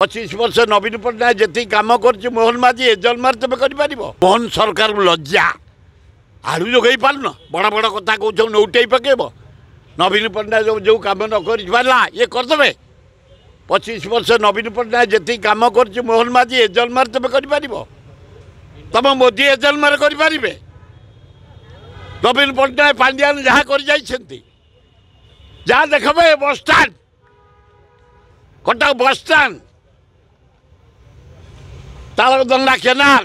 পঁচিশ বর্ষ নবীন পট্টনায়ক যেত কাম করছে মোহন মাঝি এ জন্মার তুমি করিপার মোহন সরকার লজ্জা আলু যোগাই পারুন বড় বড় কথা কৌছ নৌটাই পকাইব নবীন পট্টনায়ক যে কাম ন করি পারা ইয়ে করদেবে পঁচিশ বর্ষ নবীন পট্টনায়ক যেত কাম করছে মোহন মাঝি এ জন্মার তুমি করিপার তম মোদি এ জন্মার করিপারে নবীন পট্টনায়ক পাণ্ডিয়ান যা করে যাই যা দেখবে bus stand Cuttack bus stand Taladanda canal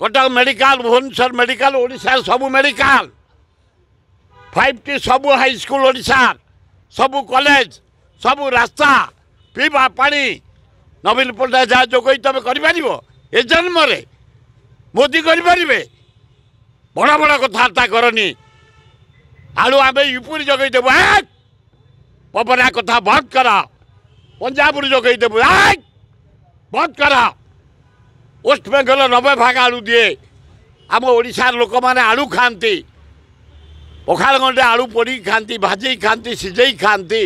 Cuttack medical Bhubaneswar medical ଓଡ଼ିଶାର ସବୁ ମେଡ଼ିକାଲ ଫାଇଭ୍ ଟି ସବୁ ହାଇସ୍କୁଲ ଓଡ଼ିଶାର ସବୁ କଲେଜ ସବୁ ରାସ୍ତା ପିଇବା ପାଣି ନବୀନ ପଟ୍ଟନାୟକ ଯାହା ଯୋଗାଇ ତୁମେ କରିପାରିବ ଏ ଜନ୍ମରେ ମୋଦି କରିପାରିବେ ବଡ଼ ବଡ଼ କଥାବାର୍ତ୍ତା କରନି ଆଳୁ ଆମେ ୟୁପୁରୀ ଯୋଗାଇଦେବୁ ପବନା କଥା ବନ୍ଦ କର ପଞ୍ଜାବରୁ ଯୋଗାଇଦେବୁ ବନ୍ଦ କର ୱେଷ୍ଟ ବେଙ୍ଗଲ ନବେ ଭାଗ ଆଳୁ ଦିଏ ଆମ ଓଡ଼ିଶାର ଲୋକମାନେ ଆଳୁ ଖାଆନ୍ତି ପଖାଳ ଗଣ୍ଡେ ଆଳୁ ପୋଡ଼ିକି ଖାଆନ୍ତି ଭାଜିକି ଖାଆନ୍ତି ସିଝେଇ ଖାଆନ୍ତି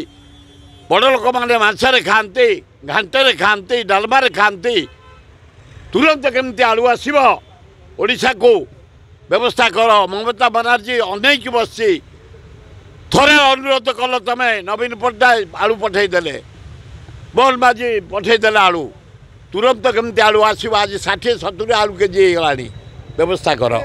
ବଡ଼ ଲୋକମାନେ ମାଂସରେ ଖାଆନ୍ତି ଘାଣ୍ଟରେ ଖାଆନ୍ତି ଡାଲମାରେ ଖାଆନ୍ତି ତୁରନ୍ତ କେମିତି ଆଳୁ ଆସିବ ଓଡ଼ିଶାକୁ ବ୍ୟବସ୍ଥା କର ମମତା ବାନାର୍ଜୀ ଅନେଇକି ବସିଛି ଥରେ ଅନୁରୋଧ କଲ ତୁମେ ନବୀନ ପଟ୍ଟନାୟକ ଆଳୁ ପଠାଇଦେଲେ ମୋହନ ମାଝୀ ପଠାଇଦେଲେ ଆଳୁ ତୁରନ୍ତ କେମିତି ଆଳୁ ଆସିବ ଆଜି ଷାଠିଏ ସତୁରି ଆଳୁ କେଜି ହେଇଗଲାଣି ବ୍ୟବସ୍ଥା କର